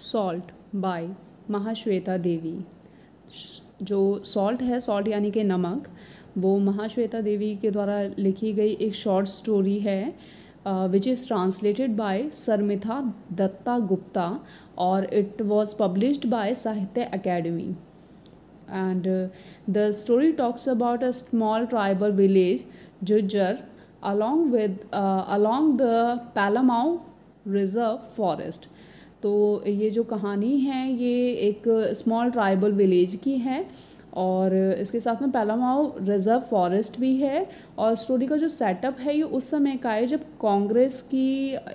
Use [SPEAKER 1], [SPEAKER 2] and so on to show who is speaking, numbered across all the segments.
[SPEAKER 1] Salt bye Mahasweta देवी जो salt है salt यानी कि नमक वो महाश्वेता देवी के द्वारा लिखी गई एक शॉर्ट स्टोरी है which is translated by Sarmitha Dutta Gupta और it was published by Sahitya Akademi and the story talks about a small tribal village Jujar along with along the Palamau reserve forest तो ये जो कहानी है ये एक स्मॉल ट्राइबल विलेज की है और इसके साथ में पैलामाओ रिजर्व फॉरेस्ट भी है और स्टोरी का जो सेटअप है ये उस समय का है जब कांग्रेस की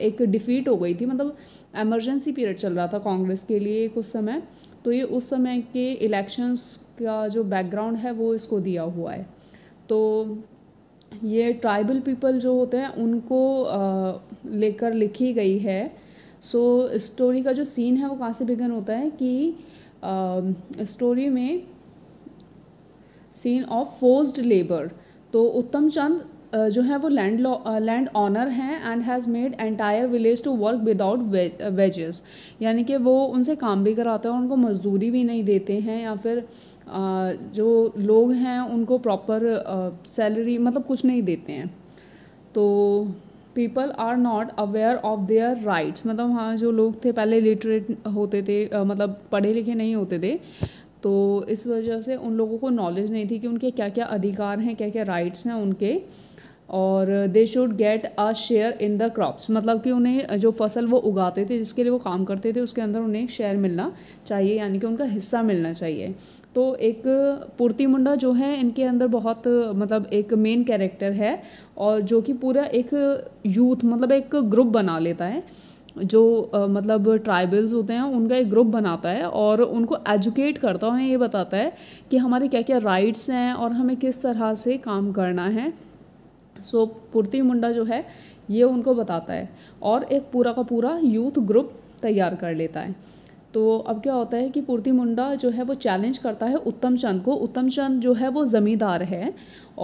[SPEAKER 1] एक डिफीट हो गई थी मतलब एमरजेंसी पीरियड चल रहा था कांग्रेस के लिए कुछ समय तो ये उस समय के इलेक्शंस का जो बैकग्राउंड है वो इसको दिया हुआ है तो ये ट्राइबल पीपल जो होते हैं उनको लेकर लिखी गई है सो स्टोरी का जो सीन है वो कहाँ से बिगन होता है कि स्टोरी uh, में सीन ऑफ फोर्स्ड लेबर तो उत्तम चंद जो है वो लैंड लैंड ऑनर हैं and has made entire village to work without wages यानी कि वो उनसे काम भी कराते हैं उनको मजदूरी भी नहीं देते हैं या फिर जो लोग हैं उनको प्रॉपर सैलरी मतलब कुछ नहीं देते हैं तो people are not aware of their rights मतलब हाँ जो लोग थे पहले लिटरेट होते थे आ, मतलब पढ़े लिखे नहीं होते थे तो इस वजह से उन लोगों को नॉलेज नहीं थी कि उनके क्या क्या अधिकार हैं क्या क्या राइट्स हैं उनके और they should get a share in the crops मतलब कि उन्हें जो फसल वो उगाते थे जिसके लिए वो काम करते थे उसके अंदर उन्हें शेयर मिलना चाहिए यानी कि उनका हिस्सा मिलना चाहिए तो एक पूर्ति मुंडा जो है इनके अंदर बहुत मतलब एक मेन कैरेक्टर है और जो कि पूरा एक यूथ मतलब एक ग्रुप बना लेता है जो आ, मतलब ट्राइबल्स होते हैं उनका एक ग्रुप बनाता है और उनको एजुकेट करता है उन्हें ये बताता है कि हमारे क्या क्या राइट्स हैं और हमें किस तरह से काम करना है सो पूर्ति मुंडा जो है ये उनको बताता है और एक पूरा का पूरा यूथ ग्रुप तैयार कर लेता है तो अब क्या होता है कि पूर्ति मुंडा जो है वो चैलेंज करता है उत्तम चंद को उत्तम चंद जो है वो ज़मींदार है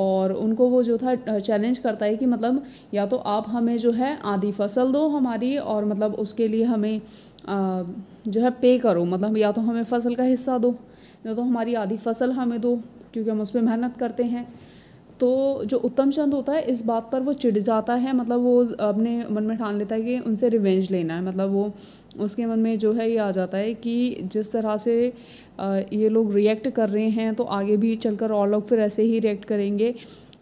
[SPEAKER 1] और उनको वो जो था चैलेंज करता है कि मतलब या तो आप हमें जो है आधी फसल दो हमारी और मतलब उसके लिए हमें जो है पे करो मतलब या तो हमें फसल का हिस्सा दो या तो हमारी आधी फसल हमें दो क्योंकि हम उस पर मेहनत करते हैं तो जो उत्तम चंद होता है इस बात पर वो चिढ़ जाता है मतलब वो अपने मन में ठान लेता है कि उनसे रिवेंज लेना है मतलब वो उसके मन में जो है ये आ जाता है कि जिस तरह से ये लोग रिएक्ट कर रहे हैं तो आगे भी चलकर और लोग फिर ऐसे ही रिएक्ट करेंगे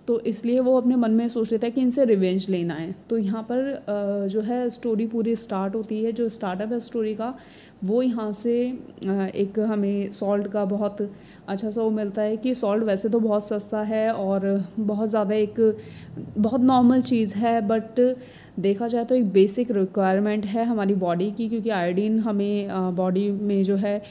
[SPEAKER 1] तो इसलिए वो अपने मन में सोच लेता है कि इनसे रिवेंज लेना है तो यहाँ पर जो है स्टोरी पूरी स्टार्ट होती है जो स्टार्टअप है स्टोरी का वो यहाँ से एक हमें सॉल्ट का बहुत अच्छा सा वो मिलता है कि सॉल्ट वैसे तो बहुत सस्ता है और बहुत ज़्यादा एक बहुत नॉर्मल चीज़ है बट देखा जाए तो एक बेसिक रिक्वायरमेंट है हमारी बॉडी की क्योंकि आयोडीन हमें बॉडी में जो है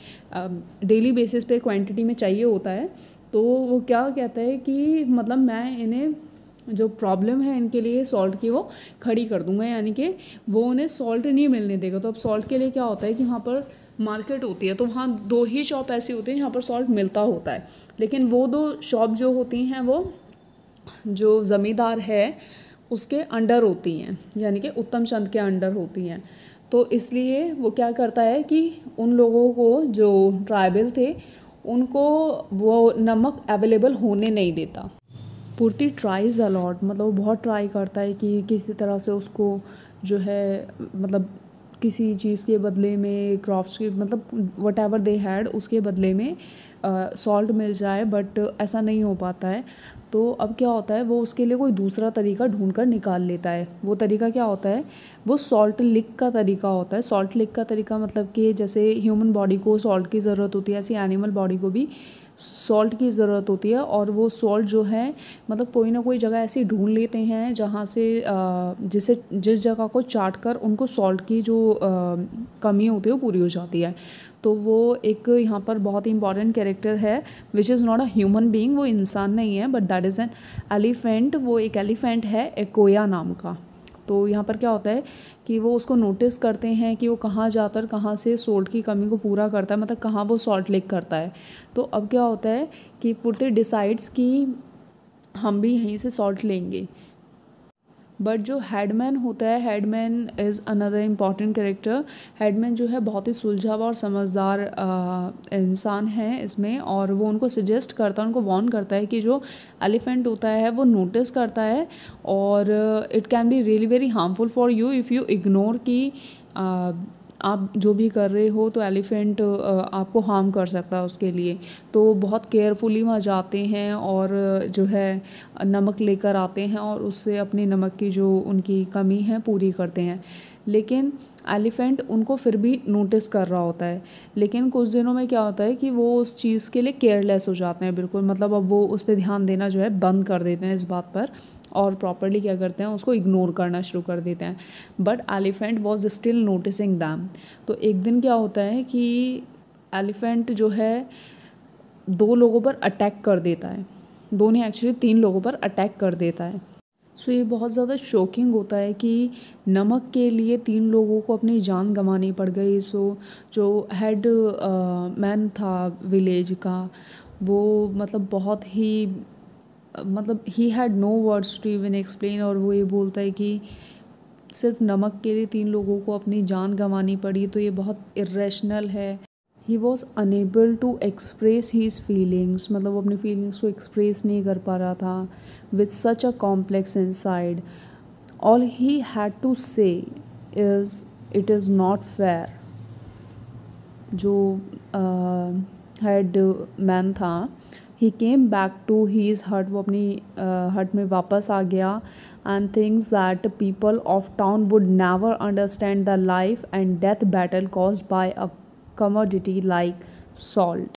[SPEAKER 1] डेली बेसिस पे क्वांटिटी में चाहिए होता है तो वो क्या कहता है कि मतलब मैं इन्हें जो प्रॉब्लम है इनके लिए सॉल्ट की वो खड़ी कर दूंगा यानी कि वो उन्हें सॉल्ट नहीं मिलने देगा तो अब सॉल्ट के लिए क्या होता है कि वहाँ पर मार्केट होती है तो वहाँ दो ही शॉप ऐसी होती है जहाँ पर सॉल्ट मिलता होता है लेकिन वो दो शॉप जो होती हैं वो जो ज़मींदार है उसके अंडर होती हैं यानी कि उत्तम चंद के अंडर होती हैं तो इसलिए वो क्या करता है कि उन लोगों को जो ट्राइबल थे उनको वो नमक अवेलेबल होने नहीं देता पूर्ति ट्राइज़ अलॉट मतलब वो बहुत ट्राई करता है कि किसी तरह से उसको जो है मतलब किसी चीज़ के बदले में क्रॉप्स के मतलब वट एवर दे हैड उसके बदले में सॉल्ट मिल जाए बट ऐसा नहीं हो पाता है तो अब क्या होता है वो उसके लिए कोई दूसरा तरीका ढूंढ कर निकाल लेता है वो तरीका क्या होता है वो सॉल्ट लिक का तरीका होता है सॉल्ट लिक का तरीका मतलब कि जैसे ह्यूमन बॉडी को सॉल्ट की ज़रूरत होती है ऐसी एनिमल बॉडी को भी सॉल्ट की ज़रूरत होती है और वो सॉल्ट जो है मतलब कोई ना कोई जगह ऐसी ढूंढ लेते हैं जहाँ से जिसे जिस जगह को चाट कर उनको सॉल्ट की जो कमी होती है वो पूरी हो जाती है तो वो एक यहाँ पर बहुत ही इंपॉर्टेंट कैरेक्टर है which is not a human being वो इंसान नहीं है but that is an elephant वो एक एलिफेंट है एकोया नाम का तो यहाँ पर क्या होता है कि वो उसको नोटिस करते हैं कि वो कहाँ जाकर कहाँ से सोल्ट की कमी को पूरा करता है मतलब कहाँ वो सॉल्ट लेक करता है तो अब क्या होता है कि पुरते डिसाइड्स कि हम भी यहीं से सॉल्ट लेंगे बट जो हेडमैन होता है headman is another important character headman जो है बहुत ही सुलझा हुआ और समझदार इंसान है इसमें और वो उनको सजेस्ट करता है उनको वॉर्न करता है कि जो एलिफेंट होता है वो नोटिस करता है और it can be really very harmful for you if you ignore की uh, आप जो भी कर रहे हो तो एलिफेंट आपको हार्म कर सकता है उसके लिए तो बहुत केयरफुली वहाँ जाते हैं और जो है नमक लेकर आते हैं और उससे अपने नमक की जो उनकी कमी है पूरी करते हैं लेकिन एलिफेंट उनको फिर भी नोटिस कर रहा होता है लेकिन कुछ दिनों में क्या होता है कि वो उस चीज़ के लिए केयरलेस हो जाते हैं बिल्कुल मतलब अब वो उस पर ध्यान देना जो है बंद कर देते हैं इस बात पर और प्रॉपरली क्या करते हैं उसको इग्नोर करना शुरू कर देते हैं but elephant was still noticing them तो एक दिन क्या होता है कि एलिफेंट जो है दो लोगों पर अटैक कर देता है दोनों एक्चुअली तीन लोगों पर अटैक कर देता है सो ये बहुत ज़्यादा शॉकिंग होता है कि नमक के लिए तीन लोगों को अपनी जान गंवानी पड़ गई सो जो हेड मैन था विलेज का वो मतलब बहुत ही मतलब ही had no words to even explain और वो ये बोलता है कि सिर्फ नमक के लिए तीन लोगों को अपनी जान गंवानी पड़ी तो ये बहुत इरेशनल है he was unable to express his feelings मतलब वो अपनी फीलिंग्स को एक्सप्रेस नहीं कर पा रहा था with such a complex inside all he had to say is it is not fair जो हेड मैन था he came back to his hut वो अपनी हट में वापस आ गया and things that people of town would never understand the life and death battle cause by a commodity like salt.